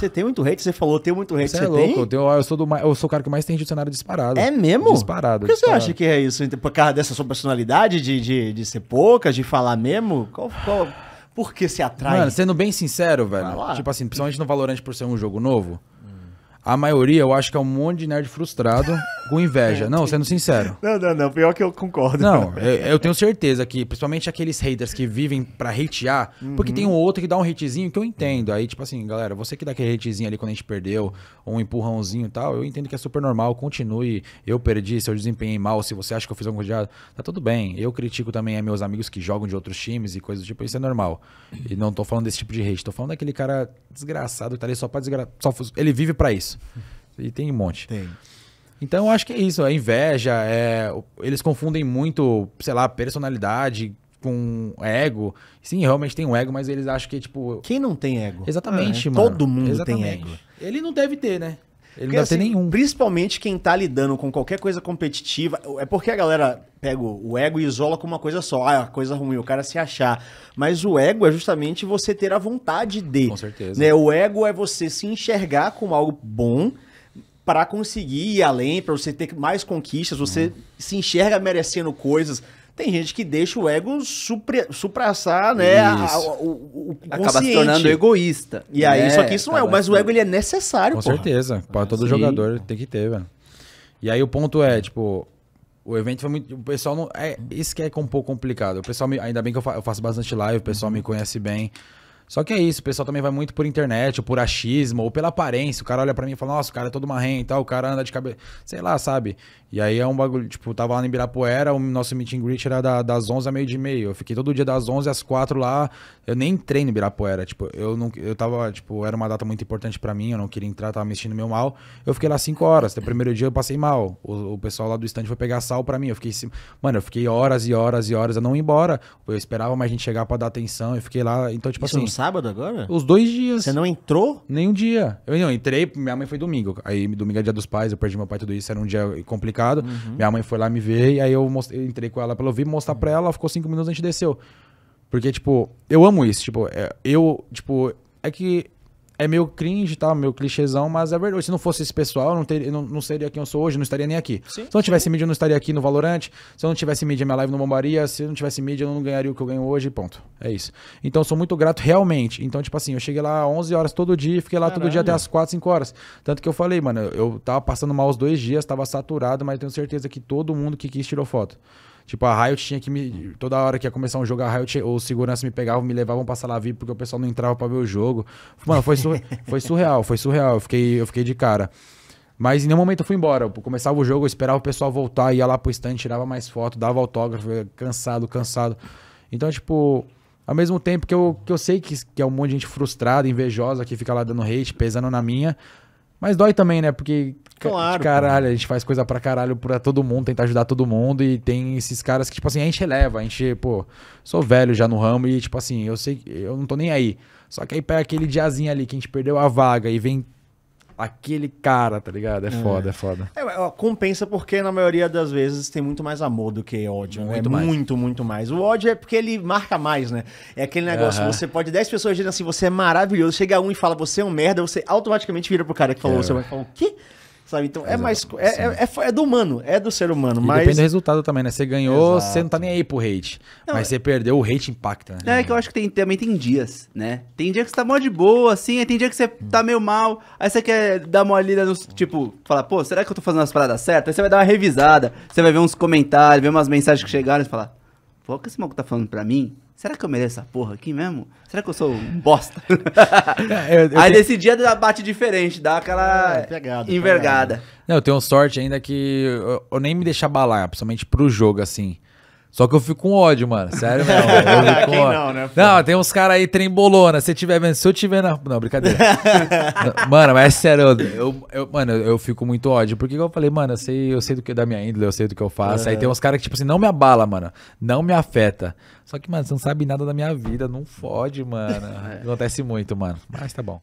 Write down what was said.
Você tem muito hate? Você falou, tem muito hate. Você é louco, tem? Eu, eu, sou do, eu sou o cara que mais tem hate no cenário disparado. É mesmo? Disparado. Por que disparado. você acha que é isso? Por causa dessa sua personalidade de, de, de ser pouca, de falar mesmo? Qual. qual... Por que se atrai? Mano, sendo bem sincero, velho. Tipo assim, principalmente no Valorant por ser um jogo novo. Hum. A maioria, eu acho que é um monte de nerd frustrado. Com inveja. Não, sendo sincero. Não, não, não. Pior que eu concordo. Não, eu, é, eu tenho certeza que, principalmente aqueles haters que vivem pra hatear, uhum. porque tem um outro que dá um hatezinho que eu entendo. Aí, tipo assim, galera, você que dá aquele hatezinho ali quando a gente perdeu, ou um empurrãozinho e tal, eu entendo que é super normal, continue. Eu perdi, se eu desempenhei mal, se você acha que eu fiz alguma coisa tá tudo bem. Eu critico também é, meus amigos que jogam de outros times e coisas do tipo, isso é normal. E não tô falando desse tipo de hate, tô falando daquele cara desgraçado que tá ali só pra desgraçar. Ele vive para isso. E tem um monte. Tem. Então eu acho que é isso, é inveja, é... eles confundem muito, sei lá, personalidade com ego. Sim, realmente tem um ego, mas eles acham que, tipo. Quem não tem ego? Exatamente, é. mano. Todo mundo Exatamente. tem ego. Ele não deve ter, né? Ele porque, não deve assim, ter nenhum. Principalmente quem tá lidando com qualquer coisa competitiva. É porque a galera pega o ego e isola com uma coisa só. Ah, coisa ruim, o cara se achar. Mas o ego é justamente você ter a vontade de. Com certeza. Né? O ego é você se enxergar com algo bom para conseguir ir além, para você ter mais conquistas, você uhum. se enxerga merecendo coisas. Tem gente que deixa o ego supraçar, né? A, a, o, o Acaba se tornando egoísta. E aí, né? só que isso não é. Mas o ego ele é necessário, Com porra. certeza. Para todo Sim. jogador tem que ter, velho. E aí o ponto é, tipo, o evento foi muito. O pessoal não. É, isso que é um pouco complicado. O pessoal me, Ainda bem que eu, eu faço bastante live, o pessoal uhum. me conhece bem. Só que é isso, o pessoal também vai muito por internet, ou por achismo, ou pela aparência. O cara olha para mim e fala, nossa, o cara é todo marrento e tal, o cara anda de cabelo. Sei lá, sabe? E aí é um bagulho, tipo, tava lá em Ibirapuera, o nosso meet and greet era da, das 11 a meio de meio. Eu fiquei todo dia das 11 às 4 lá. Eu nem entrei no Ibirapuera, tipo, eu não eu tava, tipo, era uma data muito importante para mim, eu não queria entrar, tava me sentindo meio mal. Eu fiquei lá 5 horas. No primeiro dia eu passei mal. O, o pessoal lá do estande foi pegar sal para mim. Eu fiquei, mano, eu fiquei horas e horas e horas, eu não ia embora. Eu esperava mais gente chegar para dar atenção, eu fiquei lá, então tipo isso assim, sábado agora? Os dois dias. Você não entrou? Nenhum dia. Eu não, entrei, minha mãe foi domingo. Aí domingo é dia dos pais, eu perdi meu pai, tudo isso, era um dia complicado. Uhum. Minha mãe foi lá me ver, e aí eu, mostrei, eu entrei com ela pra ouvir, mostrar uhum. pra ela, ficou cinco minutos, a gente desceu. Porque, tipo, eu amo isso. Tipo, é, eu, tipo, é que é meio cringe, tá? Meio clichêzão, mas é verdade. Se não fosse esse pessoal, eu não, ter, não, não seria quem eu sou hoje, não estaria nem aqui. Sim, se não tivesse sim. mídia, eu não estaria aqui no Valorante. Se eu não tivesse mídia, minha live não bombaria. Se eu não tivesse mídia, eu não ganharia o que eu ganho hoje, ponto. É isso. Então, sou muito grato realmente. Então, tipo assim, eu cheguei lá 11 horas todo dia e fiquei lá todo dia até as 4, 5 horas. Tanto que eu falei, mano, eu tava passando mal os dois dias, tava saturado, mas tenho certeza que todo mundo que quis tirou foto. Tipo, a Riot tinha que me. Toda hora que ia começar um jogo, a Riot ou segurança me pegavam, me levavam pra sala VIP porque o pessoal não entrava pra ver o jogo. Mano, foi, sur... foi surreal, foi surreal. Eu fiquei, eu fiquei de cara. Mas em nenhum momento eu fui embora. Eu começava o jogo, eu esperava o pessoal voltar, ia lá pro stand, tirava mais foto, dava autógrafo, cansado, cansado. Então, tipo, ao mesmo tempo que eu, que eu sei que, que é um monte de gente frustrada, invejosa, que fica lá dando hate, pesando na minha. Mas dói também, né? Porque Claro. Caralho, a gente faz coisa pra caralho pra todo mundo, tentar ajudar todo mundo. E tem esses caras que, tipo assim, a gente eleva. A gente, pô, sou velho já no ramo e, tipo assim, eu sei eu não tô nem aí. Só que aí pega aquele diazinho ali que a gente perdeu a vaga e vem aquele cara, tá ligado? É foda, é, é foda. É, é compensa porque na maioria das vezes tem muito mais amor do que ódio, né? muito Mais. Muito, muito mais. O ódio é porque ele marca mais, né? É aquele negócio, uh -huh. você pode 10 pessoas dizendo assim, você é maravilhoso, chega um e fala, você é um merda, você automaticamente vira pro cara que falou, é. você vai falar, o quê? Sabe? Então é Exato, é mais. É, é, é, é, do humano, é do ser humano. E mas... Depende do resultado também, né? Você ganhou, Exato. você não tá nem aí pro hate. Não, mas é você perdeu, o hate impacta, né? É que eu acho que tem, também tem dias, né? Tem dia que você tá mó de boa, assim, tem dia que você tá hum. meio mal, aí você quer dar uma olhada no. Tipo, falar, pô, será que eu tô fazendo as paradas certas? Aí você vai dar uma revisada, você vai ver uns comentários, ver umas mensagens que chegaram e falar. Pô, o que esse maluco tá falando pra mim? Será que eu mereço essa porra aqui mesmo? Será que eu sou um bosta? é, eu, eu Aí tenho... nesse dia bate diferente, dá aquela é, pegado, envergada. Pegado. Não, eu tenho sorte ainda que eu, eu, nem me deixo abalar, principalmente pro jogo, assim. Só que eu fico com ódio, mano. Sério mesmo. Eu fico com ódio. Não, né, não, tem uns caras aí, trembolona. Se tiver vendo, se eu tiver na. Não, brincadeira. mano, mas é sério, eu, eu, mano, eu fico muito ódio. Porque eu falei, mano, eu sei, eu sei do que da minha índole, eu sei do que eu faço. Uhum. Aí tem uns caras que, tipo assim, não me abala, mano. Não me afeta. Só que, mano, você não sabe nada da minha vida, não fode, mano. Acontece muito, mano. Mas tá bom.